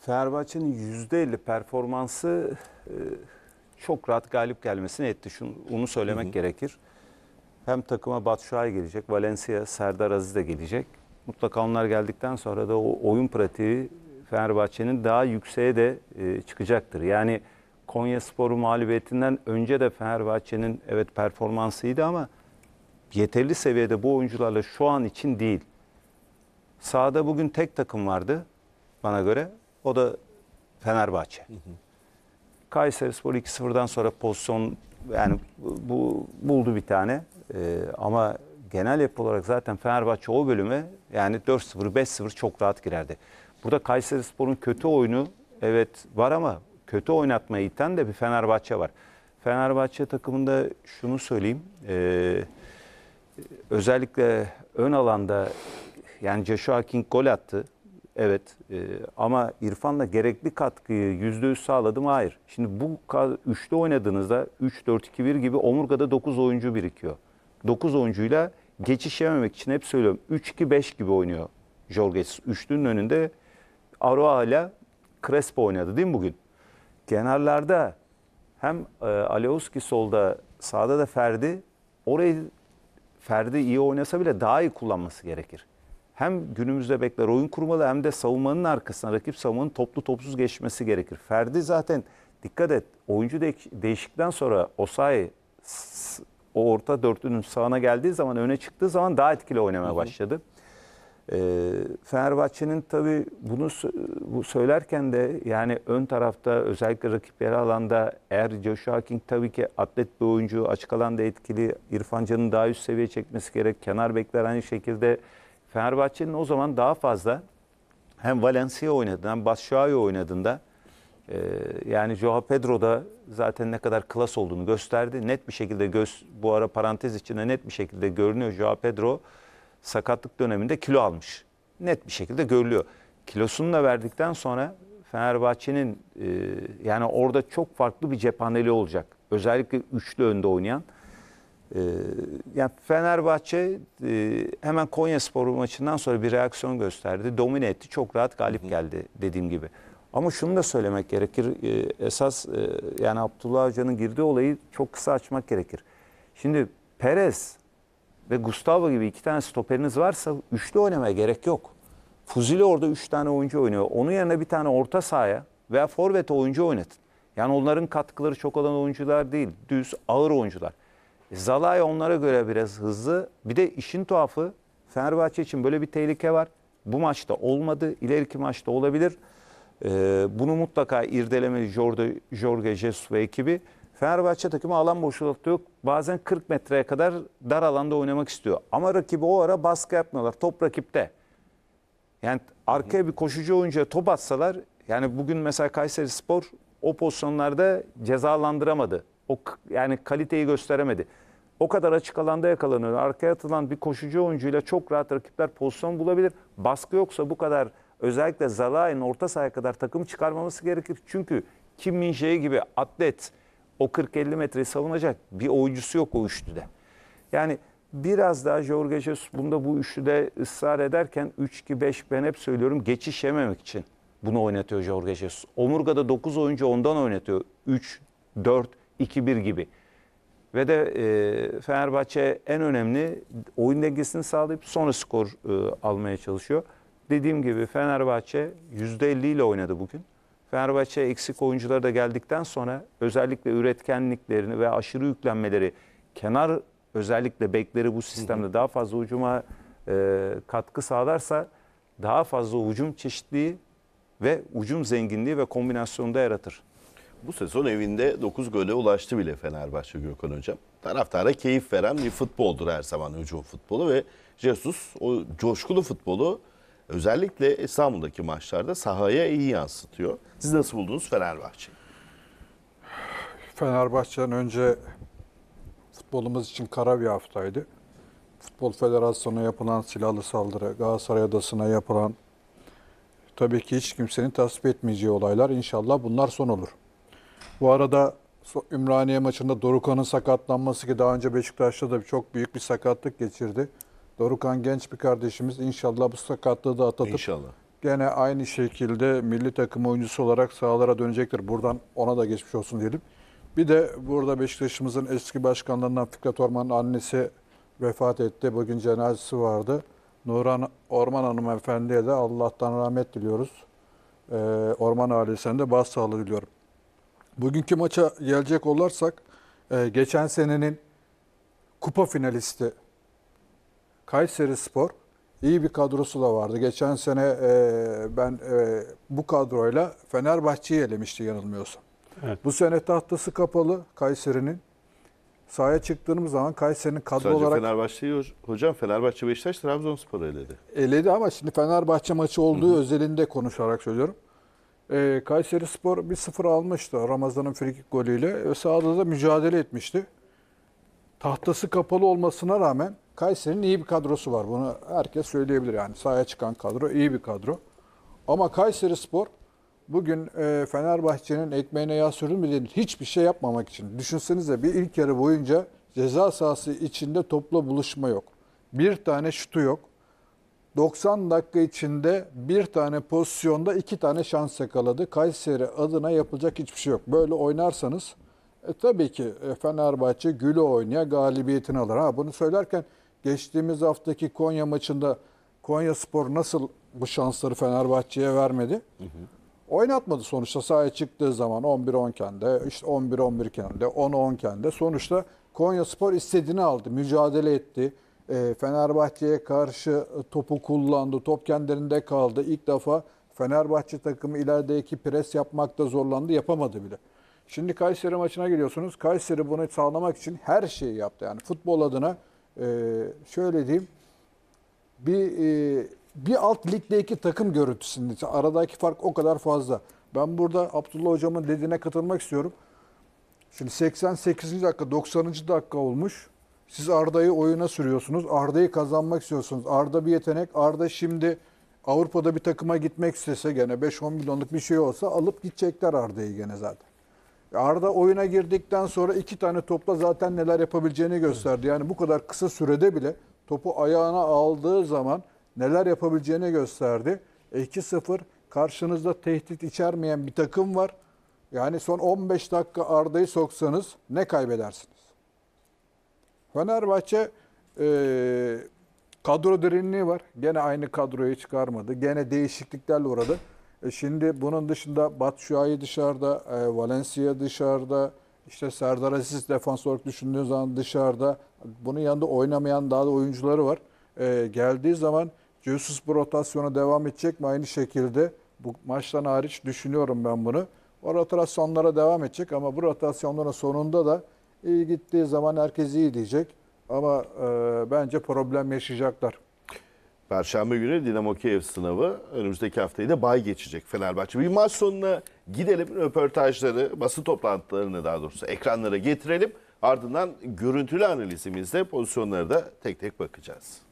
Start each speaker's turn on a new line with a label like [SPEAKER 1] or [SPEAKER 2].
[SPEAKER 1] Fenerbahçe'nin elli performansı e, çok rahat galip gelmesini etti. Şunu, onu söylemek hı hı. gerekir. Hem takıma Batshuayi gelecek, Valencia, Serdar Aziz de gelecek. Mutlaka onlar geldikten sonra da o oyun pratiği Fenerbahçe'nin daha yükseğe de e, çıkacaktır. Yani Konya Sporu mağlubiyetinden önce de Fenerbahçe'nin evet performansıydı ama yeterli seviyede bu oyuncularla şu an için değil. Sahada bugün tek takım vardı bana göre. O da Fenerbahçe. Hı hı. Kayseri Spor 2-0'dan sonra pozisyon yani bu buldu bir tane. Ee, ama genel yapı olarak zaten Fenerbahçe o bölümü yani 4-0 5-0 çok rahat girerdi. Burada Kayseri Spor'un kötü oyunu evet var ama kötü oynatmayı iten de bir Fenerbahçe var. Fenerbahçe takımında şunu söyleyeyim. E, özellikle ön alanda yani Joshua King gol attı. Evet e, ama İrfan'la gerekli katkıyı yüzde %100 sağladım hayır. Şimdi bu üçlü oynadığınızda 3-4-2-1 gibi omurgada 9 oyuncu birikiyor. 9 oyuncuyla geçiş yememek için hep söylüyorum 3-2-5 gibi oynuyor Jorge. Üçlünün önünde Aroa ile Crespo oynadı değil mi bugün? Kenarlarda hem e, Alioski solda sağda da Ferdi orayı Ferdi iyi oynasa bile daha iyi kullanması gerekir hem günümüzde bekler oyun kurmalı hem de savunmanın arkasına rakip savunmanın toplu topsuz geçmesi gerekir. Ferdi zaten dikkat et oyuncu de değişikten sonra Osayi o orta dörtlünün sağına geldiği zaman öne çıktığı zaman daha etkili oynamaya başladı. Hı hı. Ee, Fenerbahçe'nin tabii bunu bu söylerken de yani ön tarafta özellikle rakip yer alanda eğer Joshua King tabi ki atlet bir oyuncu açık alanda etkili İrfan Can'ın daha üst seviye çekmesi gerek. Kenar bekler aynı şekilde Fenerbahçe'nin o zaman daha fazla hem Valencia oynadığında hem Basşua'yı oynadığında e, yani Joao Pedro da zaten ne kadar klas olduğunu gösterdi. Net bir şekilde göz bu ara parantez içinde net bir şekilde görünüyor. Joao Pedro sakatlık döneminde kilo almış. Net bir şekilde görülüyor. Kilosunu da verdikten sonra Fenerbahçe'nin e, yani orada çok farklı bir cephaneli olacak. Özellikle üçlü önde oynayan. Ee, yani Fenerbahçe e, hemen Konya Sporu maçından sonra bir reaksiyon gösterdi. Domine etti. Çok rahat galip geldi dediğim gibi. Ama şunu da söylemek gerekir. Ee, esas e, yani Abdullah Hoca'nın girdiği olayı çok kısa açmak gerekir. Şimdi Perez ve Gustavo gibi iki tane stoperiniz varsa üçlü oynamaya gerek yok. Fuzuli orada üç tane oyuncu oynuyor. Onun yerine bir tane orta sahaya veya forvete oyuncu oynatın. Yani onların katkıları çok olan oyuncular değil. Düz, ağır oyuncular. Zalay onlara göre biraz hızlı. Bir de işin tuhafı Fenerbahçe için böyle bir tehlike var. Bu maçta olmadı. İleriki maçta olabilir. Ee, bunu mutlaka irdelemeli Jorge, Jorge Jesus ve ekibi. Fenerbahçe takımı alan boşluğu yok. Bazen 40 metreye kadar dar alanda oynamak istiyor. Ama rakibi o ara baskı yapmıyorlar. Top rakipte. Yani arkaya bir koşucu oyuncuya top atsalar yani bugün mesela Kayseri Spor o pozisyonlarda cezalandıramadı. O yani kaliteyi gösteremedi. O kadar açık alanda yakalanıyor. Arkaya atılan bir koşucu oyuncuyla çok rahat rakipler pozisyon bulabilir. Baskı yoksa bu kadar özellikle Zalai'nin orta sahaya kadar takım çıkarmaması gerekir. Çünkü Kim min gibi atlet o 40-50 metreyi savunacak bir oyuncusu yok o üçlüde. Yani biraz daha Jorge Jesus bunda bu üçlüde ısrar ederken 3-2-5 ben hep söylüyorum geçiş yememek için bunu oynatıyor Jorge Jesus. Omurga'da 9 oyuncu ondan oynatıyor. 3, 4, 2-1 gibi. Ve de e, Fenerbahçe en önemli oyun dengesini sağlayıp sonra skor e, almaya çalışıyor. Dediğim gibi Fenerbahçe %50 ile oynadı bugün. Fenerbahçe eksik oyuncuları da geldikten sonra özellikle üretkenliklerini ve aşırı yüklenmeleri kenar özellikle bekleri bu sistemde daha fazla ucuma e, katkı sağlarsa daha fazla ucum çeşitliği ve ucum zenginliği ve kombinasyonu da yaratır bu sezon evinde 9 gole ulaştı bile Fenerbahçe Gökhan Hocam. Taraftara keyif veren bir futboldur her zaman hücum futbolu ve
[SPEAKER 2] Jesus o coşkulu futbolu özellikle İstanbul'daki maçlarda sahaya iyi yansıtıyor. Siz nasıl buldunuz Fenerbahçe? Fenerbahçe'nin önce futbolumuz için kara bir haftaydı. Futbol Federasyonu'na yapılan silahlı saldırı, Galatasaray Adası'na yapılan tabii ki hiç kimsenin tasvip etmeyeceği olaylar. inşallah bunlar son olur. Bu arada Ümraniye maçında Dorukan'ın sakatlanması ki daha önce Beşiktaş'ta da çok büyük bir sakatlık geçirdi. Dorukan genç bir kardeşimiz. İnşallah bu sakatlığı da atlatıp İnşallah. gene aynı şekilde milli takım oyuncusu olarak sahalara dönecektir. Buradan ona da geçmiş olsun diyelim. Bir de burada Beşiktaş'ımızın eski başkanlarından Fikret Orman'ın annesi vefat etti. Bugün cenazesi vardı. Nuran Orman Hanım Efendi'ye de Allah'tan rahmet diliyoruz. Ee, Orman ailesine de başsağlığı diliyorum. Bugünkü maça gelecek olursak e, geçen senenin kupa finalisti Kayseri Spor iyi bir kadrosu da vardı. Geçen sene e, ben e, bu kadroyla Fenerbahçe'yi elemişti yanılmıyorsam. Evet. Bu sene tahtası kapalı Kayseri'nin. Sahaya çıktığımız zaman Kayseri'nin kadro Sadece olarak... Fenerbahçe'yi hocam Fenerbahçe Beşiktaş Trabzonspor'u eledi. Eledi ama şimdi Fenerbahçe maçı olduğu Hı-hı. özelinde konuşarak söylüyorum. Ee, Kayseri Spor 1-0 almıştı Ramazan'ın frikik golüyle. Sağda da mücadele etmişti. Tahtası kapalı olmasına rağmen Kayseri'nin iyi bir kadrosu var. Bunu herkes söyleyebilir yani. Sahaya çıkan kadro iyi bir kadro. Ama Kayseri Spor bugün e, Fenerbahçe'nin ekmeğine yağ sürülmediğini hiçbir şey yapmamak için. Düşünsenize bir ilk yarı boyunca ceza sahası içinde topla buluşma yok. Bir tane şutu yok. 90 dakika içinde bir tane pozisyonda iki tane şans yakaladı. Kayseri adına yapılacak hiçbir şey yok. Böyle oynarsanız e, tabii ki e, Fenerbahçe gülü oynaya galibiyetini alır. Ha bunu söylerken geçtiğimiz haftaki Konya maçında Konya Spor nasıl bu şansları Fenerbahçe'ye vermedi? Hı hı. Oynatmadı sonuçta sahaya çıktığı zaman 11-10 kendi, işte 11-11 kendi, 10-10 kendi. Sonuçta Konya Spor istediğini aldı, mücadele etti. Ee, Fenerbahçe'ye karşı e, topu kullandı. Top kendilerinde kaldı. İlk defa Fenerbahçe takımı ilerideki pres yapmakta zorlandı. Yapamadı bile. Şimdi Kayseri maçına geliyorsunuz. Kayseri bunu sağlamak için her şeyi yaptı. Yani futbol adına e, şöyle diyeyim bir e, bir alt iki takım görüntüsünde aradaki fark o kadar fazla. Ben burada Abdullah hocamın dediğine katılmak istiyorum. Şimdi 88. dakika 90. dakika olmuş. Siz Arda'yı oyuna sürüyorsunuz. Arda'yı kazanmak istiyorsunuz. Arda bir yetenek. Arda şimdi Avrupa'da bir takıma gitmek istese gene 5-10 milyonluk bir şey olsa alıp gidecekler Arda'yı gene zaten. Arda oyuna girdikten sonra iki tane topla zaten neler yapabileceğini gösterdi. Yani bu kadar kısa sürede bile topu ayağına aldığı zaman neler yapabileceğini gösterdi. 2-0 karşınızda tehdit içermeyen bir takım var. Yani son 15 dakika Arda'yı soksanız ne kaybedersiniz? Fenerbahçe e, kadro derinliği var. Gene aynı kadroyu çıkarmadı. Gene değişikliklerle uğradı. E şimdi bunun dışında Batshuayi dışarıda, e, Valencia dışarıda, işte Serdar Aziz defans olarak düşündüğün zaman dışarıda. Bunun yanında oynamayan daha da oyuncuları var. E, geldiği zaman Jesus bu rotasyona devam edecek mi? Aynı şekilde bu maçtan hariç düşünüyorum ben bunu. O rotasyonlara devam edecek ama bu rotasyonların sonunda da İyi gittiği zaman herkes iyi diyecek. Ama e, bence problem yaşayacaklar. Perşembe günü Dinamo Kiev sınavı önümüzdeki haftayı da bay geçecek Fenerbahçe. Bir maç sonuna gidelim röportajları, basın toplantılarını daha doğrusu ekranlara
[SPEAKER 1] getirelim. Ardından görüntülü analizimizde pozisyonları da tek tek bakacağız.